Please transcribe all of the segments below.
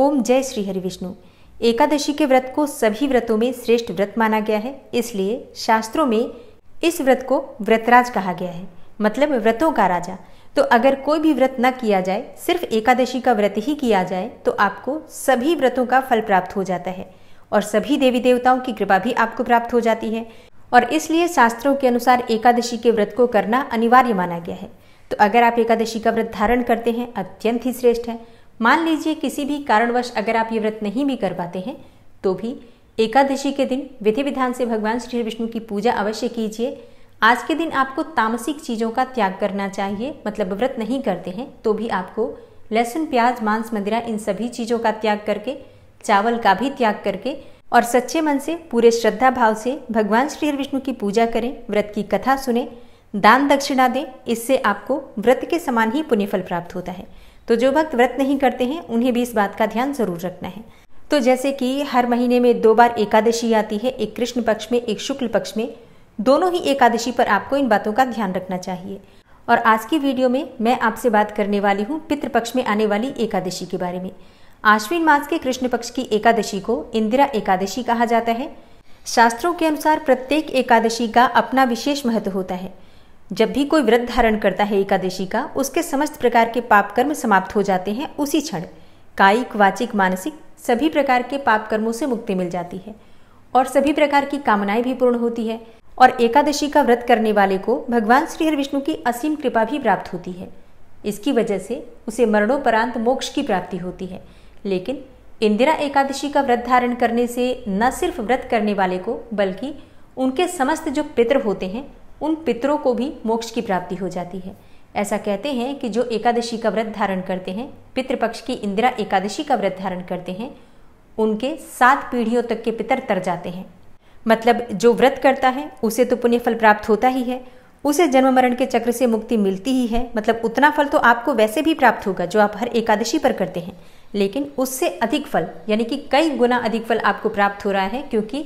ओम जय श्री हरि विष्णु एकादशी के व्रत को सभी व्रतों में श्रेष्ठ व्रत माना गया है इसलिए शास्त्रों में इस व्रत को व्रतराज कहा गया है मतलब व्रतों का राजा तो अगर कोई भी व्रत न किया जाए सिर्फ एकादशी का व्रत ही किया जाए तो आपको सभी व्रतों का फल प्राप्त हो जाता है और सभी देवी देवताओं की कृपा भी आपको प्राप्त हो जाती है और इसलिए शास्त्रों के अनुसार एकादशी के व्रत को करना अनिवार्य माना गया है तो अगर आप एकादशी का व्रत धारण करते हैं अत्यंत ही श्रेष्ठ है मान लीजिए किसी भी कारणवश अगर आप ये व्रत नहीं भी कर पाते हैं तो भी एकादशी के दिन विधि विधान से भगवान श्री विष्णु की पूजा अवश्य कीजिए आज के दिन आपको तामसिक चीज़ों का त्याग करना चाहिए मतलब व्रत नहीं करते हैं तो भी आपको लहसुन प्याज मांस मदिरा इन सभी चीज़ों का त्याग करके चावल का भी त्याग करके और सच्चे मन से पूरे श्रद्धा भाव से भगवान श्री विष्णु की पूजा करें व्रत की कथा सुने दान दक्षिणा दें इससे आपको व्रत के समान ही पुण्यफल प्राप्त होता है तो जो भक्त व्रत नहीं करते हैं उन्हें भी इस बात का ध्यान जरूर रखना है तो जैसे कि हर महीने में दो बार एकादशी आती है एक कृष्ण पक्ष में एक शुक्ल पक्ष में दोनों ही एकादशी पर आपको इन बातों का ध्यान रखना चाहिए और आज की वीडियो में मैं आपसे बात करने वाली हूँ पितृपक्ष में आने वाली एकादशी के बारे में आश्विन मास के कृष्ण पक्ष की एकादशी को इंदिरा एकादशी कहा जाता है शास्त्रों के अनुसार प्रत्येक एकादशी का अपना विशेष महत्व होता है जब भी कोई व्रत धारण करता है एकादशी का उसके समस्त प्रकार के पाप कर्म समाप्त हो जाते हैं उसी क्षण कायिक वाचिक मानसिक सभी प्रकार के पाप कर्मों से मुक्ति मिल जाती है और सभी प्रकार की कामनाएं भी पूर्ण होती है और एकादशी का व्रत करने वाले को भगवान श्रीहरि विष्णु की असीम कृपा भी प्राप्त होती है इसकी वजह से उसे मरणोपरांत मोक्ष की प्राप्ति होती है लेकिन इंदिरा एकादशी का व्रत धारण करने से न सिर्फ व्रत करने वाले को बल्कि उनके समस्त जो पितृ होते हैं उन पितरों को भी मोक्ष की प्राप्ति हो जाती है ऐसा कहते हैं कि जो एकादशी का व्रत धारण करते हैं पितृपक्ष की इंदिरा एकादशी का व्रत धारण करते हैं उनके सात पीढ़ियों तक के पितर तर जाते हैं मतलब जो व्रत करता है उसे तो पुण्य फल प्राप्त होता ही है उसे जन्म मरण के चक्र से मुक्ति मिलती ही है मतलब उतना फल तो आपको वैसे भी प्राप्त होगा जो आप हर एकादशी पर करते हैं लेकिन उससे अधिक फल यानी कि कई गुना अधिक फल आपको प्राप्त हो रहा है क्योंकि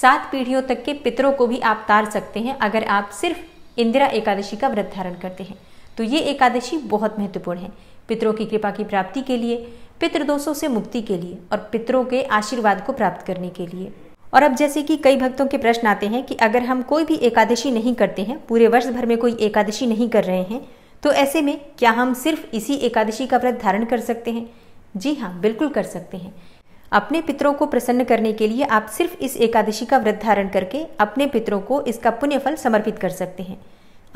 सात पीढ़ियों तक के पितरों को भी आप तार सकते हैं अगर आप सिर्फ इंदिरा एकादशी का व्रत धारण करते हैं तो ये एकादशी बहुत महत्वपूर्ण है पितरों की कृपा की प्राप्ति के लिए पितृदोषों से मुक्ति के लिए और पितरों के आशीर्वाद को प्राप्त करने के लिए और अब जैसे कि कई भक्तों के प्रश्न आते हैं कि अगर हम कोई भी एकादशी नहीं करते हैं पूरे वर्ष भर में कोई एकादशी नहीं कर रहे हैं तो ऐसे में क्या हम सिर्फ इसी एकादशी का व्रत धारण कर सकते हैं जी हाँ बिल्कुल कर सकते हैं अपने पितरों को प्रसन्न करने के लिए आप सिर्फ इस एकादशी का व्रत धारण करके अपने पितरों को इसका पुण्यफल समर्पित कर सकते हैं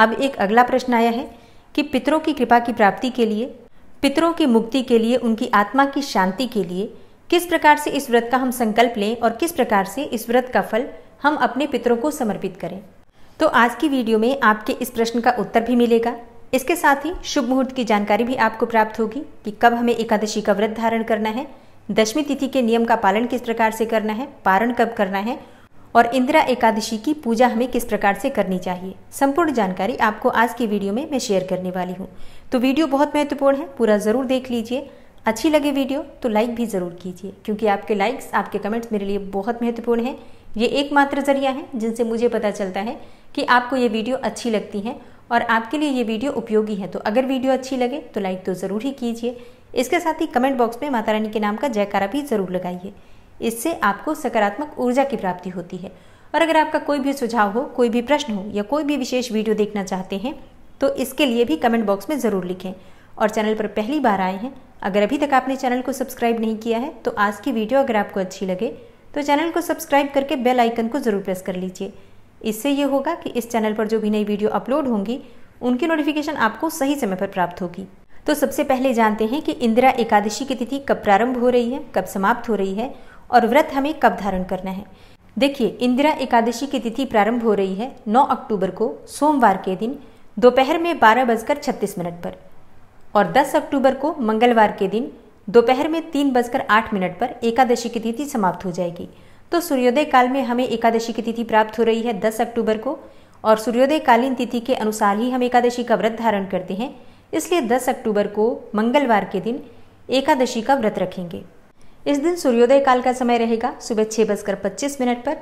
अब एक अगला प्रश्न आया है कि पितरों की कृपा की प्राप्ति के लिए पितरों की मुक्ति के लिए उनकी आत्मा की शांति के लिए किस प्रकार से इस व्रत का हम संकल्प लें और किस प्रकार से इस व्रत का फल हम अपने पितरों को समर्पित करें तो आज की वीडियो में आपके इस प्रश्न का उत्तर भी मिलेगा इसके साथ ही शुभ मुहूर्त की जानकारी भी आपको प्राप्त होगी कि कब हमें एकादशी का व्रत धारण करना है दशमी तिथि के नियम का पालन किस प्रकार से करना है पारण कब करना है और इंदिरा एकादशी की पूजा हमें किस प्रकार से करनी चाहिए संपूर्ण जानकारी आपको आज की वीडियो में मैं शेयर करने वाली हूँ तो वीडियो बहुत महत्वपूर्ण है पूरा ज़रूर देख लीजिए अच्छी लगे वीडियो तो लाइक भी ज़रूर कीजिए क्योंकि आपके लाइक्स आपके कमेंट्स मेरे लिए बहुत महत्वपूर्ण है ये एकमात्र जरिया है जिनसे मुझे पता चलता है कि आपको ये वीडियो अच्छी लगती है और आपके लिए ये वीडियो उपयोगी है तो अगर वीडियो अच्छी लगे तो लाइक तो ज़रूर ही कीजिए इसके साथ ही कमेंट बॉक्स में माता रानी के नाम का जयकारा भी ज़रूर लगाइए इससे आपको सकारात्मक ऊर्जा की प्राप्ति होती है और अगर आपका कोई भी सुझाव हो कोई भी प्रश्न हो या कोई भी विशेष वीडियो देखना चाहते हैं तो इसके लिए भी कमेंट बॉक्स में ज़रूर लिखें और चैनल पर पहली बार आए हैं अगर अभी तक आपने चैनल को सब्सक्राइब नहीं किया है तो आज की वीडियो अगर आपको अच्छी लगे तो चैनल को सब्सक्राइब करके बेल आइकन को ज़रूर प्रेस कर लीजिए इससे ये होगा कि इस चैनल पर जो भी नई वीडियो अपलोड होंगी उनकी नोटिफिकेशन आपको सही समय पर प्राप्त होगी तो सबसे पहले जानते हैं कि इंदिरा एकादशी की तिथि कब प्रारंभ हो रही है कब समाप्त हो रही है और व्रत हमें कब धारण करना है देखिए इंदिरा एकादशी की तिथि प्रारंभ हो रही है 9 अक्टूबर को सोमवार के दिन दोपहर में बारह बजकर छत्तीस मिनट पर और 10 अक्टूबर को मंगलवार के दिन दोपहर में तीन बजकर आठ मिनट पर एकादशी की तिथि समाप्त हो जाएगी तो सूर्योदय काल में हमें एकादशी की तिथि प्राप्त हो रही है 10 अक्टूबर को और सूर्योदय कालीन तिथि के अनुसार ही हम एकादशी का व्रत धारण करते हैं इसलिए 10 अक्टूबर को मंगलवार के दिन एकादशी का व्रत रखेंगे इस दिन सूर्योदय काल का समय रहेगा सुबह छह बजकर पच्चीस मिनट पर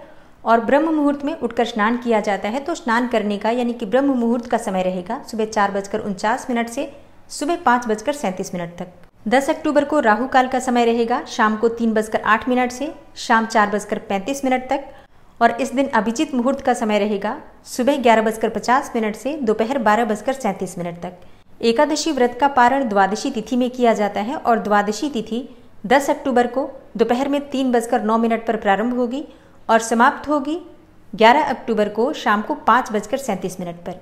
और ब्रह्म मुहूर्त में उठकर स्नान किया जाता है तो स्नान करने का यानी कि ब्रह्म मुहूर्त का समय रहेगा सुबह चार बजकर उनचास मिनट से सुबह पांच बजकर सैंतीस मिनट तक दस अक्टूबर को राहु काल का समय रहेगा शाम को तीन बजकर आठ मिनट से शाम चार बजकर पैंतीस मिनट तक और इस दिन अभिजीत मुहूर्त का समय रहेगा सुबह ग्यारह बजकर पचास मिनट से दोपहर बारह बजकर सैंतीस मिनट तक एकादशी व्रत का पारण द्वादशी तिथि में किया जाता है और द्वादशी तिथि 10 अक्टूबर को दोपहर में तीन बजकर नौ मिनट पर प्रारंभ होगी और समाप्त होगी 11 अक्टूबर को शाम को पाँच बजकर सैंतीस मिनट पर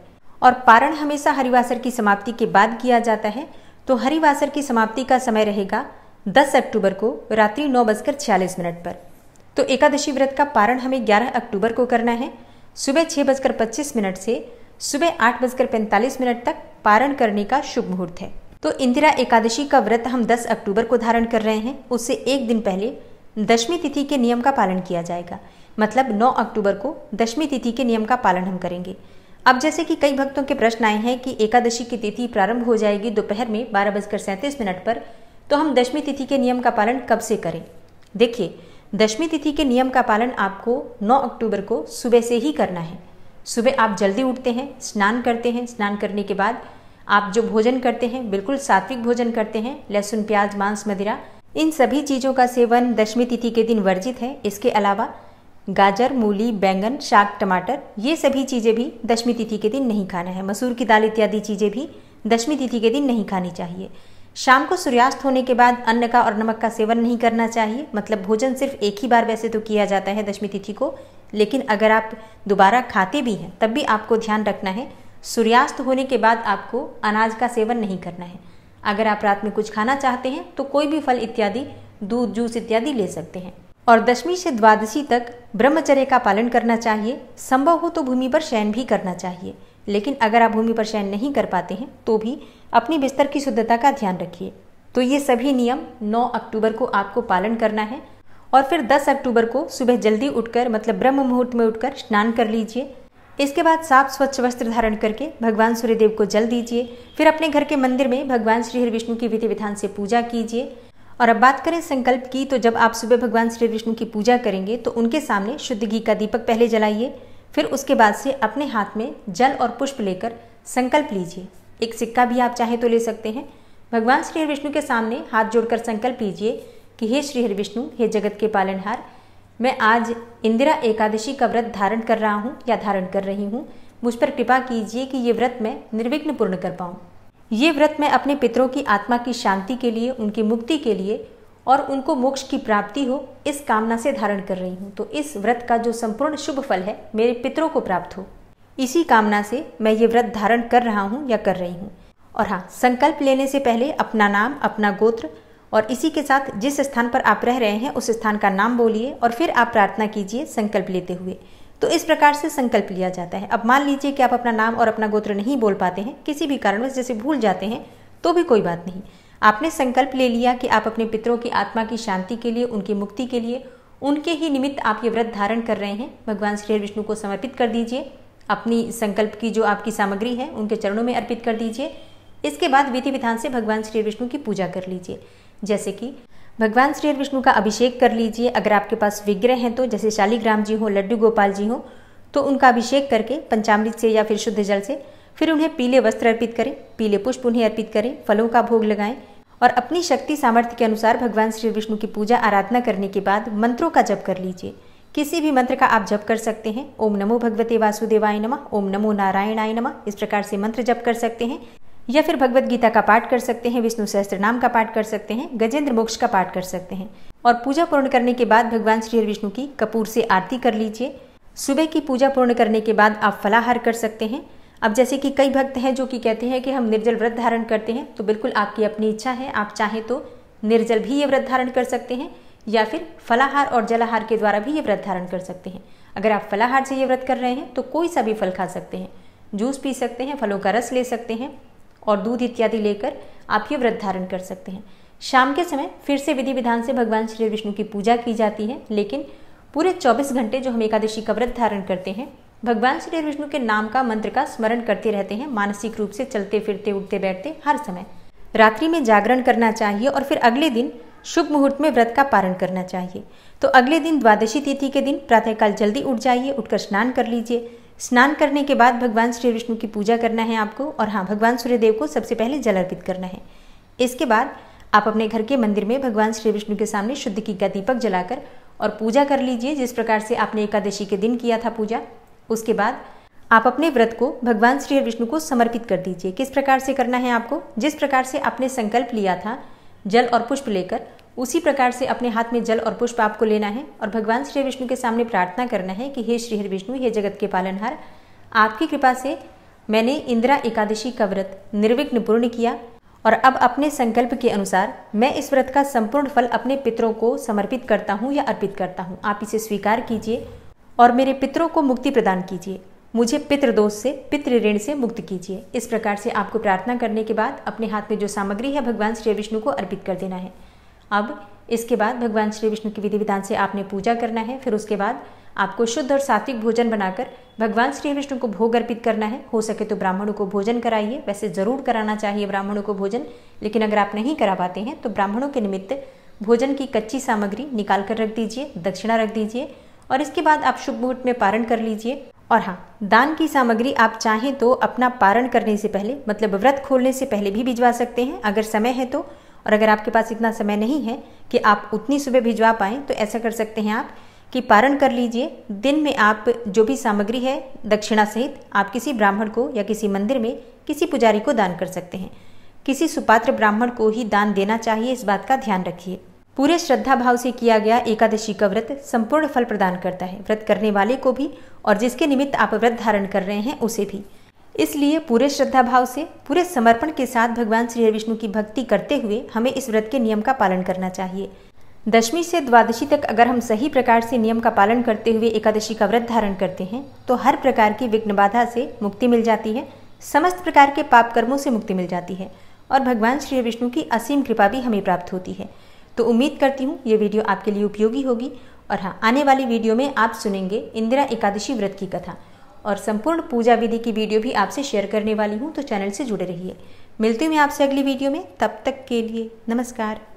और पारण हमेशा हरिवासर की समाप्ति के बाद किया जाता है तो हरिवासर की समाप्ति का समय रहेगा 10 अक्टूबर को रात्रि नौ बजकर छियालीस मिनट पर तो एकादशी व्रत का पारण हमें 11 अक्टूबर को करना है सुबह छः बजकर पच्चीस मिनट से सुबह आठ बजकर पैंतालीस मिनट तक पारण करने का शुभ मुहूर्त है तो इंदिरा एकादशी का व्रत हम 10 अक्टूबर को धारण कर रहे हैं उससे एक दिन पहले दशमी तिथि के नियम का पालन किया जाएगा मतलब 9 अक्टूबर को दशमी तिथि के नियम का पालन हम करेंगे अब जैसे कि कई भक्तों के प्रश्न आए हैं कि एकादशी की तिथि प्रारंभ हो जाएगी दोपहर में बारह बजकर सैंतीस मिनट पर तो हम दशमी तिथि के नियम का पालन कब से करें देखिए दशमी तिथि के नियम का पालन आपको 9 अक्टूबर को सुबह से ही करना है सुबह आप जल्दी उठते हैं स्नान करते हैं स्नान करने के बाद आप जो भोजन करते हैं बिल्कुल सात्विक भोजन करते हैं लहसुन प्याज मांस मदिरा इन सभी चीज़ों का सेवन दशमी तिथि के दिन वर्जित है इसके अलावा गाजर मूली बैंगन शाक टमाटर ये सभी चीज़ें भी दशमी तिथि के दिन नहीं खाना है मसूर की दाल इत्यादि चीज़ें भी दशमी तिथि के दिन नहीं खानी चाहिए शाम को सूर्यास्त होने के बाद अन्न का और नमक का सेवन नहीं करना चाहिए मतलब भोजन सिर्फ एक ही बार वैसे तो किया जाता है दशमी तिथि को लेकिन अगर आप दोबारा खाते भी हैं तब भी आपको ध्यान रखना है सूर्यास्त होने के बाद आपको अनाज का सेवन नहीं करना है अगर आप रात में कुछ खाना चाहते हैं तो कोई भी फल इत्यादि दूध जूस इत्यादि ले सकते हैं और दशमी से द्वादशी तक ब्रह्मचर्य का पालन करना चाहिए संभव हो तो भूमि पर शयन भी करना चाहिए लेकिन अगर आप भूमि पर शयन नहीं कर पाते हैं तो भी अपनी बिस्तर की शुद्धता का ध्यान रखिए तो ये सभी नियम 9 अक्टूबर को आपको पालन करना है और फिर 10 अक्टूबर को सुबह जल्दी उठकर मतलब ब्रह्म मुहूर्त में उठकर स्नान कर लीजिए इसके बाद साफ स्वच्छ वस्त्र धारण करके भगवान सूर्यदेव को जल दीजिए फिर अपने घर के मंदिर में भगवान श्री हरि विष्णु की विधि विधान से पूजा कीजिए और अब बात करें संकल्प की तो जब आप सुबह भगवान श्री विष्णु की पूजा करेंगे तो उनके सामने शुद्ध घी का दीपक पहले जलाइए फिर उसके बाद से अपने हाथ में जल और पुष्प लेकर संकल्प लीजिए एक सिक्का भी आप चाहे तो ले सकते हैं भगवान श्री विष्णु के सामने हाथ जोड़कर संकल्प लीजिए कि हे श्री हरि विष्णु हे जगत के पालनहार मैं आज इंदिरा एकादशी का व्रत धारण कर रहा हूँ या धारण कर रही हूँ मुझ पर कृपा कीजिए कि ये व्रत मैं निर्विघ्न पूर्ण कर पाऊँ ये व्रत मैं अपने पितरों की आत्मा की शांति के लिए उनकी मुक्ति के लिए और उनको मोक्ष की प्राप्ति हो इस कामना से धारण कर रही हूँ तो इस व्रत का जो संपूर्ण शुभ फल है मेरे पितरों को प्राप्त हो इसी कामना से मैं ये व्रत धारण कर रहा हूँ या कर रही हूँ और हाँ संकल्प लेने से पहले अपना नाम अपना गोत्र और इसी के साथ जिस स्थान पर आप रह रहे हैं उस स्थान का नाम बोलिए और फिर आप प्रार्थना कीजिए संकल्प लेते हुए तो इस प्रकार से संकल्प लिया जाता है अब मान लीजिए कि आप अपना नाम और अपना गोत्र नहीं बोल पाते हैं किसी भी कारणवश जैसे भूल जाते हैं तो भी कोई बात नहीं आपने संकल्प ले लिया कि आप अपने पितरों की आत्मा की शांति के लिए उनकी मुक्ति के लिए उनके ही निमित्त आप ये व्रत धारण कर रहे हैं भगवान श्री विष्णु को समर्पित कर दीजिए अपनी संकल्प की जो आपकी सामग्री है उनके चरणों में अर्पित कर दीजिए इसके बाद विधि विधान से भगवान श्री विष्णु की पूजा कर लीजिए जैसे कि भगवान श्री विष्णु का अभिषेक कर लीजिए अगर आपके पास विग्रह हैं तो जैसे शालीग्राम जी हो लड्डू गोपाल जी हो तो उनका अभिषेक करके पंचामृत से या फिर शुद्ध जल से फिर उन्हें पीले वस्त्र अर्पित करें पीले पुष्प उन्हें अर्पित करें फलों का भोग लगाएं और अपनी शक्ति सामर्थ्य के अनुसार भगवान श्री विष्णु की पूजा आराधना करने के बाद मंत्रों का जप कर लीजिए किसी भी मंत्र का आप जप कर सकते हैं ओम नमो भगवते वासुदेवाय नमः ओम नमो नारायणाय नमः इस प्रकार से मंत्र जप कर सकते हैं या फिर भगवत गीता का पाठ कर सकते हैं विष्णु सहस्त्र नाम का पाठ कर सकते हैं गजेंद्र मोक्ष का पाठ कर सकते हैं और पूजा पूर्ण करने के बाद भगवान श्री विष्णु की कपूर से आरती कर लीजिए सुबह की पूजा पूर्ण करने के बाद आप फलाहार कर सकते हैं अब जैसे कि कई भक्त हैं जो कि कहते हैं कि हम निर्जल व्रत धारण करते हैं तो बिल्कुल आपकी अपनी इच्छा है आप चाहें तो निर्जल भी ये व्रत धारण कर सकते हैं या फिर फलाहार और जलाहार के द्वारा भी ये व्रत धारण कर सकते हैं अगर आप फलाहार से ये व्रत कर रहे हैं तो कोई सा भी फल खा सकते हैं जूस पी सकते हैं फलों का रस ले सकते हैं और दूध इत्यादि लेकर आप ये व्रत धारण कर सकते हैं शाम के समय फिर से विधि विधान से भगवान श्री विष्णु की पूजा की जाती है लेकिन पूरे 24 घंटे जो हम एकादशी का व्रत धारण करते हैं भगवान श्री विष्णु के नाम का मंत्र का स्मरण करते रहते हैं मानसिक रूप से चलते फिरते उठते बैठते हर समय रात्रि में जागरण करना चाहिए और फिर अगले दिन शुभ मुहूर्त में व्रत का पारण करना चाहिए तो अगले दिन द्वादशी तिथि के दिन प्रातःकाल जल्दी उठ जाइए उठकर स्नान कर लीजिए स्नान करने के बाद भगवान श्री विष्णु की पूजा करना है आपको और हाँ भगवान सूर्यदेव को सबसे पहले जल अर्पित करना है इसके बाद आप अपने घर के मंदिर में भगवान श्री विष्णु के सामने शुद्ध की का दीपक जलाकर और पूजा कर लीजिए जिस प्रकार से आपने एकादशी के दिन किया था पूजा उसके बाद आप अपने व्रत को भगवान श्री विष्णु को समर्पित कर दीजिए किस प्रकार से करना है आपको जिस प्रकार से आपने संकल्प लिया था जल और पुष्प लेकर उसी प्रकार से अपने हाथ में जल और पुष्प आपको लेना है और भगवान श्री विष्णु के सामने प्रार्थना करना है कि हे श्री विष्णु हे जगत के पालनहार आपकी कृपा से मैंने इंदिरा एकादशी का व्रत निर्विघ्न पूर्ण किया और अब अपने संकल्प के अनुसार मैं इस व्रत का संपूर्ण फल अपने पितरों को समर्पित करता हूँ या अर्पित करता हूँ आप इसे स्वीकार कीजिए और मेरे पितरों को मुक्ति प्रदान कीजिए मुझे पितृदोष से पितृ ऋण से मुक्त कीजिए इस प्रकार से आपको प्रार्थना करने के बाद अपने हाथ में जो सामग्री है भगवान श्री विष्णु को अर्पित कर देना है अब इसके बाद भगवान श्री विष्णु की विधि विधान से आपने पूजा करना है फिर उसके बाद आपको शुद्ध और सात्विक भोजन बनाकर भगवान श्री विष्णु को भोग अर्पित करना है हो सके तो ब्राह्मणों को भोजन कराइए वैसे ज़रूर कराना चाहिए ब्राह्मणों को भोजन लेकिन अगर आप नहीं करा पाते हैं तो ब्राह्मणों के निमित्त भोजन की कच्ची सामग्री निकाल कर रख दीजिए दक्षिणा रख दीजिए और इसके बाद आप शुभ मुहूर्त में पारण कर लीजिए और हाँ दान की सामग्री आप चाहें तो अपना पारण करने से पहले मतलब व्रत खोलने से पहले भी भिजवा सकते हैं अगर समय है तो और अगर आपके पास इतना समय नहीं है कि आप उतनी सुबह भिजवा पाएं तो ऐसा कर सकते हैं आप कि पारण कर लीजिए दिन में आप जो भी सामग्री है दक्षिणा सहित आप किसी ब्राह्मण को या किसी मंदिर में किसी पुजारी को दान कर सकते हैं किसी सुपात्र ब्राह्मण को ही दान देना चाहिए इस बात का ध्यान रखिए पूरे श्रद्धा भाव से किया गया एकादशी का व्रत संपूर्ण फल प्रदान करता है व्रत करने वाले को भी और जिसके निमित्त आप व्रत धारण कर रहे हैं उसे भी इसलिए पूरे श्रद्धा भाव से पूरे समर्पण के साथ भगवान श्री विष्णु की भक्ति करते हुए हमें इस व्रत के नियम का पालन करना चाहिए दशमी से द्वादशी तक अगर हम सही प्रकार से नियम का पालन करते हुए एकादशी का व्रत धारण करते हैं तो हर प्रकार की विघ्न बाधा से मुक्ति मिल जाती है समस्त प्रकार के पाप कर्मों से मुक्ति मिल जाती है और भगवान श्री विष्णु की असीम कृपा भी हमें प्राप्त होती है तो उम्मीद करती हूँ ये वीडियो आपके लिए उपयोगी होगी और हाँ आने वाली वीडियो में आप सुनेंगे इंदिरा एकादशी व्रत की कथा और संपूर्ण पूजा विधि की वीडियो भी आपसे शेयर करने वाली हूँ तो चैनल से जुड़े रहिए मिलती हूँ मैं आपसे अगली वीडियो में तब तक के लिए नमस्कार